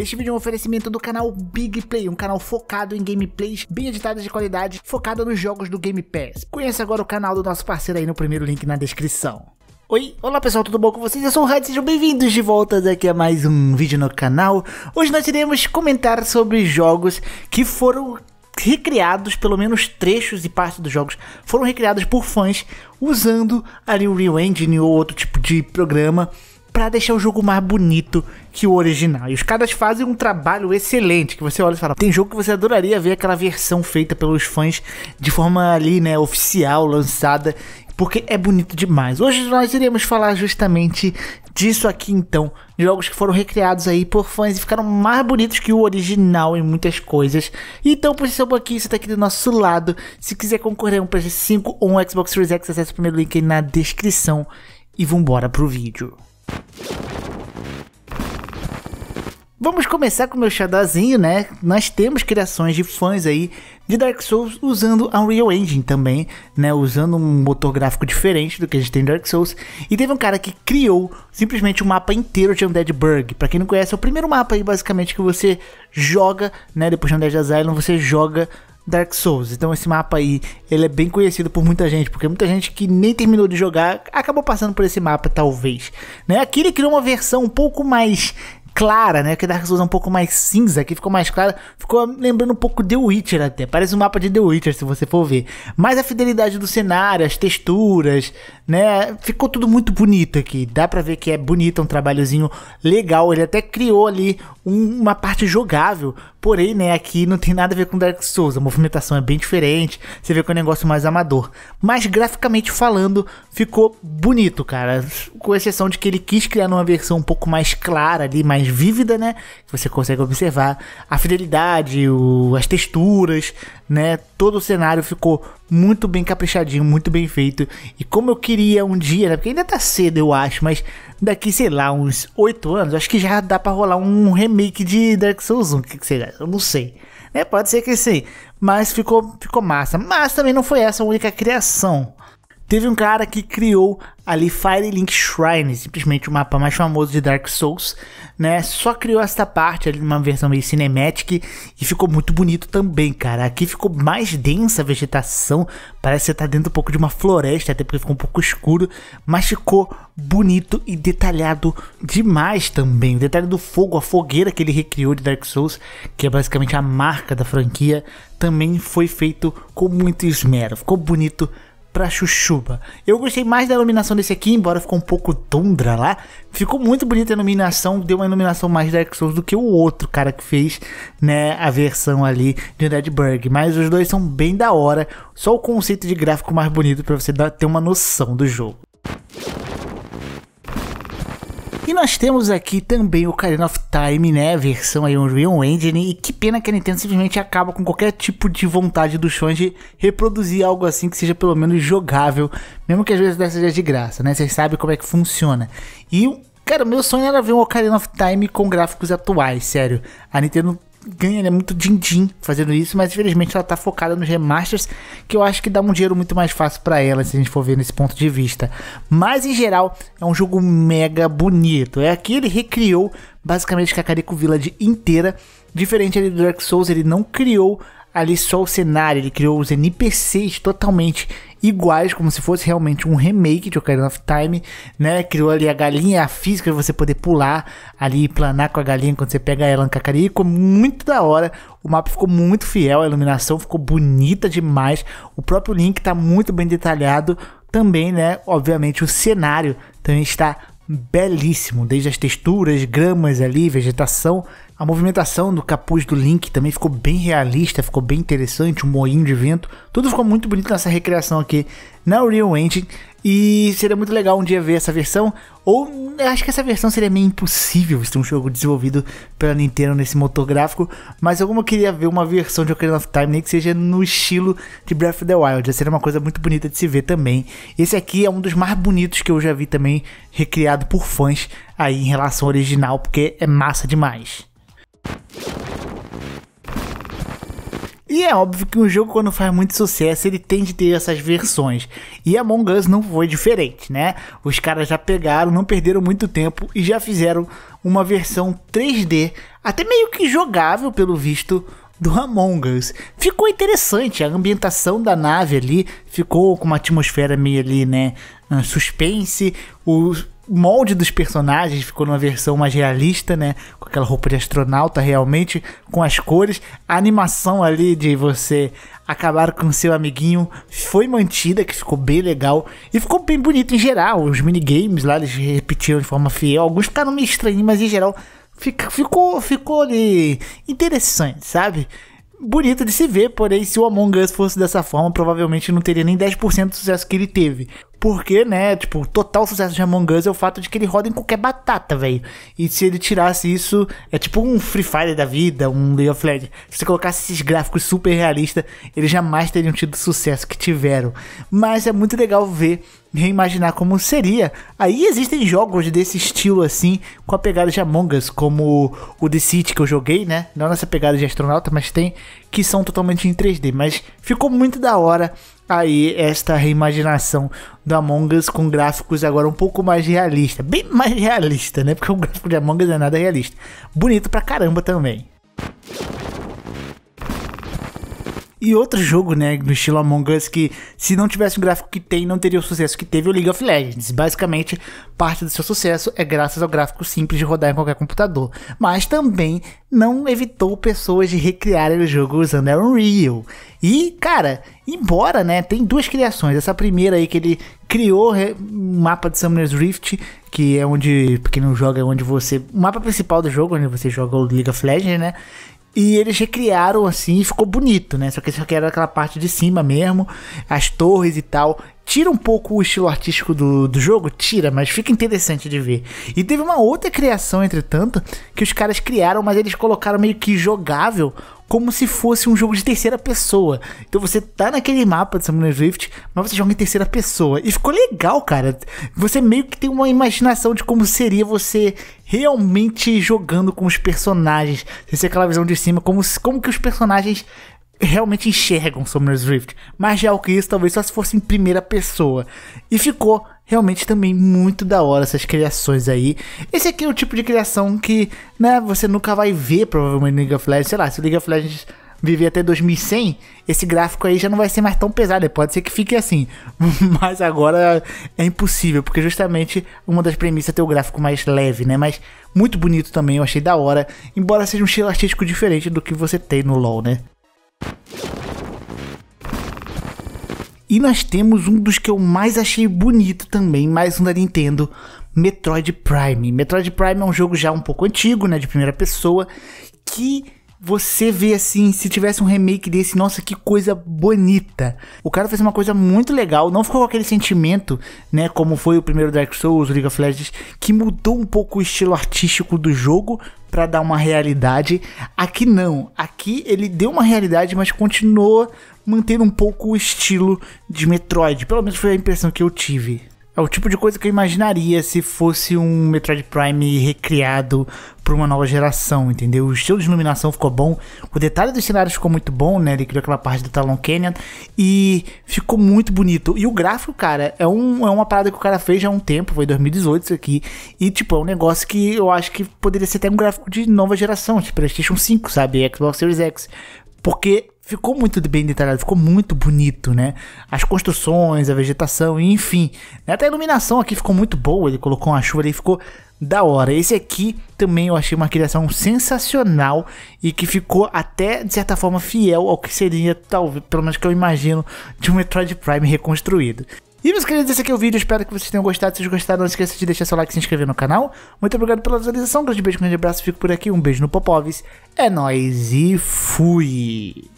Este vídeo é um oferecimento do canal Big Play, um canal focado em gameplays bem editadas de qualidade, focado nos jogos do Game Pass. Conheça agora o canal do nosso parceiro aí no primeiro link na descrição. Oi, olá pessoal, tudo bom com vocês? Eu sou o Rad, sejam bem-vindos de volta aqui a mais um vídeo no canal. Hoje nós iremos comentar sobre jogos que foram recriados, pelo menos trechos e parte dos jogos foram recriados por fãs usando a Unreal Engine ou outro tipo de programa para deixar o jogo mais bonito que o original. E os caras fazem um trabalho excelente, que você olha e fala, tem jogo que você adoraria ver aquela versão feita pelos fãs de forma ali, né, oficial, lançada, porque é bonito demais. Hoje nós iremos falar justamente disso aqui então, jogos que foram recriados aí por fãs e ficaram mais bonitos que o original em muitas coisas. Então, por isso um pouquinho, você tá aqui do nosso lado. Se quiser concorrer a um PS5 ou um Xbox Series X, acesse o primeiro link aí na descrição e vambora pro vídeo. Vamos começar com o meu xadazinho, né? Nós temos criações de fãs aí de Dark Souls usando a Unreal Engine também, né? Usando um motor gráfico diferente do que a gente tem em Dark Souls. E teve um cara que criou simplesmente o um mapa inteiro de Undead Burg. Pra quem não conhece, é o primeiro mapa aí basicamente que você joga, né? Depois de Undead Asylum, você joga Dark Souls. Então esse mapa aí, ele é bem conhecido por muita gente, porque muita gente que nem terminou de jogar acabou passando por esse mapa, talvez. Né? Aqui ele criou uma versão um pouco mais clara, né? Que Dark Souls é um pouco mais cinza, que ficou mais clara. Ficou lembrando um pouco The Witcher até. Parece um mapa de The Witcher, se você for ver. Mas a fidelidade do cenário, as texturas, né? Ficou tudo muito bonito aqui. Dá pra ver que é bonito, é um trabalhozinho legal. Ele até criou ali um, uma parte jogável. Porém, né, aqui não tem nada a ver com Dark Souls. A movimentação é bem diferente. Você vê que é um negócio mais amador. Mas graficamente falando, ficou bonito, cara. Com exceção de que ele quis criar uma versão um pouco mais clara ali, mais vívida, né? Que você consegue observar a fidelidade, o, as texturas, né? Todo o cenário ficou muito bem caprichadinho, muito bem feito. E como eu queria um dia, né? Porque ainda tá cedo, eu acho, mas daqui, sei lá, uns 8 anos, acho que já dá para rolar um remake de Dark Souls 1. O que, que será? Eu não sei. Né? Pode ser que sim, mas ficou, ficou massa. Mas também não foi essa a única criação. Teve um cara que criou ali Firelink Shrine, simplesmente o mapa mais famoso de Dark Souls, né? Só criou esta parte ali numa versão meio cinemática e ficou muito bonito também, cara. Aqui ficou mais densa a vegetação, parece que tá dentro um pouco de uma floresta, até porque ficou um pouco escuro, mas ficou bonito e detalhado demais também. O detalhe do fogo, a fogueira que ele recriou de Dark Souls, que é basicamente a marca da franquia, também foi feito com muito esmero. Ficou bonito pra chuchuba. Eu gostei mais da iluminação desse aqui, embora ficou um pouco tundra lá. Ficou muito bonita a iluminação, deu uma iluminação mais Dark Souls do que o outro cara que fez, né, a versão ali de Bird. Mas os dois são bem da hora, só o conceito de gráfico mais bonito para você dar, ter uma noção do jogo. E nós temos aqui também o Ocarina of Time, né? Versão aí Real Engine. E que pena que a Nintendo simplesmente acaba com qualquer tipo de vontade do Sean de reproduzir algo assim que seja pelo menos jogável. Mesmo que às vezes dessa seja de graça, né? Vocês sabem como é que funciona. E Cara, meu sonho era ver um Ocarina of Time com gráficos atuais, sério. A Nintendo ganha né, muito din-din fazendo isso, mas infelizmente ela tá focada nos remasters, que eu acho que dá um dinheiro muito mais fácil para ela, se a gente for ver nesse ponto de vista. Mas em geral, é um jogo mega bonito. É aqui ele recriou basicamente Kakariko Village inteira. Diferente ali do Dark Souls, ele não criou ali só o cenário, ele criou os NPCs totalmente iguais, como se fosse realmente um remake de Ocarina of Time, né? Criou ali a galinha, a física de você poder pular ali e planar com a galinha quando você pega ela no cacaria. Ficou muito da hora. O mapa ficou muito fiel, a iluminação ficou bonita demais. O próprio Link tá muito bem detalhado também, né? Obviamente o cenário também está belíssimo, desde as texturas, gramas ali, vegetação, a movimentação do capuz do Link também ficou bem realista, ficou bem interessante, um moinho de vento. Tudo ficou muito bonito nessa recriação aqui na Unreal Engine. E seria muito legal um dia ver essa versão. Ou acho que essa versão seria meio impossível se um jogo desenvolvido pela Nintendo nesse motor gráfico. Mas eu como queria ver uma versão de Ocarina of Time, nem que seja no estilo de Breath of the Wild. Já seria uma coisa muito bonita de se ver também. Esse aqui é um dos mais bonitos que eu já vi também recriado por fãs aí em relação ao original, porque é massa demais. E é óbvio que um jogo, quando faz muito sucesso, ele tem de ter essas versões. E Among Us não foi diferente, né? Os caras já pegaram, não perderam muito tempo e já fizeram uma versão 3D, até meio que jogável pelo visto, do Among Us. Ficou interessante, a ambientação da nave ali ficou com uma atmosfera meio ali, né? Suspense, os molde dos personagens, ficou numa versão mais realista, né? Com aquela roupa de astronauta realmente, com as cores. A animação ali de você acabar com seu amiguinho foi mantida, que ficou bem legal. E ficou bem bonito em geral. Os minigames lá eles repetiram de forma fiel. Alguns ficaram meio estranhos, mas em geral fica, ficou, ficou ali interessante, sabe? bonito de se ver, porém, se o Among Us fosse dessa forma, provavelmente não teria nem 10% do sucesso que ele teve. Porque, né, tipo, o total sucesso de Among Us é o fato de que ele roda em qualquer batata, velho. E se ele tirasse isso, é tipo um Free Fire da vida, um League of Legends. Se você colocasse esses gráficos super realistas, eles jamais teriam tido o sucesso que tiveram. Mas é muito legal ver reimaginar como seria. Aí existem jogos desse estilo assim, com a pegada de Among Us, como o The City que eu joguei, né? Não nessa pegada de astronauta, mas tem que são totalmente em 3D, mas ficou muito da hora aí esta reimaginação do Among Us com gráficos agora um pouco mais realista, bem mais realista, né? Porque o gráfico de Among Us não é nada realista. Bonito pra caramba também. E outro jogo, né, no estilo Among Us, que se não tivesse o gráfico que tem, não teria o sucesso que teve é o League of Legends. Basicamente, parte do seu sucesso é graças ao gráfico simples de rodar em qualquer computador. Mas também não evitou pessoas de recriarem o jogo usando a Unreal. E, cara, embora, né, tem duas criações. Essa primeira aí que ele criou o mapa de Summoner's Rift, que é onde, quem não joga, é onde você... O mapa principal do jogo, onde você joga o League of Legends, né? E eles recriaram assim e ficou bonito, né? Só que só que era aquela parte de cima mesmo, as torres e tal tira um pouco o estilo artístico do, do jogo, tira, mas fica interessante de ver. E teve uma outra criação, entretanto, que os caras criaram, mas eles colocaram meio que jogável, como se fosse um jogo de terceira pessoa. Então você tá naquele mapa de Summoner's Rift, mas você joga em terceira pessoa. E ficou legal, cara. Você meio que tem uma imaginação de como seria você realmente jogando com os personagens. Você tem aquela visão de cima, como, como que os personagens realmente enxergam Summoner's Rift, mas já o que isso talvez só se fosse em primeira pessoa. E ficou realmente também muito da hora essas criações aí. Esse aqui é o tipo de criação que, né, você nunca vai ver provavelmente no League of Legends, sei lá, se o League of Legends viver até 2100, esse gráfico aí já não vai ser mais tão pesado. Pode ser que fique assim, mas agora é impossível, porque justamente uma das premissas é ter o gráfico mais leve, né? Mas muito bonito também, eu achei da hora, embora seja um estilo artístico diferente do que você tem no LoL, né? E nós temos um dos que eu mais achei bonito também, mais um da Nintendo, Metroid Prime. Metroid Prime é um jogo já um pouco antigo, né, de primeira pessoa, que você vê assim, se tivesse um remake desse, nossa, que coisa bonita. O cara fez uma coisa muito legal, não ficou com aquele sentimento, né, como foi o primeiro Dark Souls, League of Legends, que mudou um pouco o estilo artístico do jogo para dar uma realidade. Aqui não, aqui ele deu uma realidade, mas continuou mantendo um pouco o estilo de Metroid. Pelo menos foi a impressão que eu tive. É o tipo de coisa que eu imaginaria se fosse um Metroid Prime recriado para uma nova geração, entendeu? O estilo de iluminação ficou bom, o detalhe dos cenários ficou muito bom, né? Ele criou aquela parte do Talon Canyon e ficou muito bonito. E o gráfico, cara, é, um, é uma parada que o cara fez já há um tempo, foi 2018 isso aqui. E, tipo, é um negócio que eu acho que poderia ser até um gráfico de nova geração, tipo PlayStation 5, sabe? Xbox Series X. Porque ficou muito bem detalhado, ficou muito bonito, né? As construções, a vegetação, enfim. Né? Até a iluminação aqui ficou muito boa, ele colocou uma chuva ali, ficou da hora. Esse aqui também eu achei uma criação sensacional e que ficou até, de certa forma, fiel ao que seria, talvez, pelo menos que eu imagino, de um Metroid Prime reconstruído. E meus queridos, esse aqui é o vídeo, espero que vocês tenham gostado. Se vocês gostaram, não esqueça de deixar seu like e se inscrever no canal. Muito obrigado pela visualização, um grande beijo, um grande abraço, fico por aqui, um beijo no Popovis, é nóis e fui!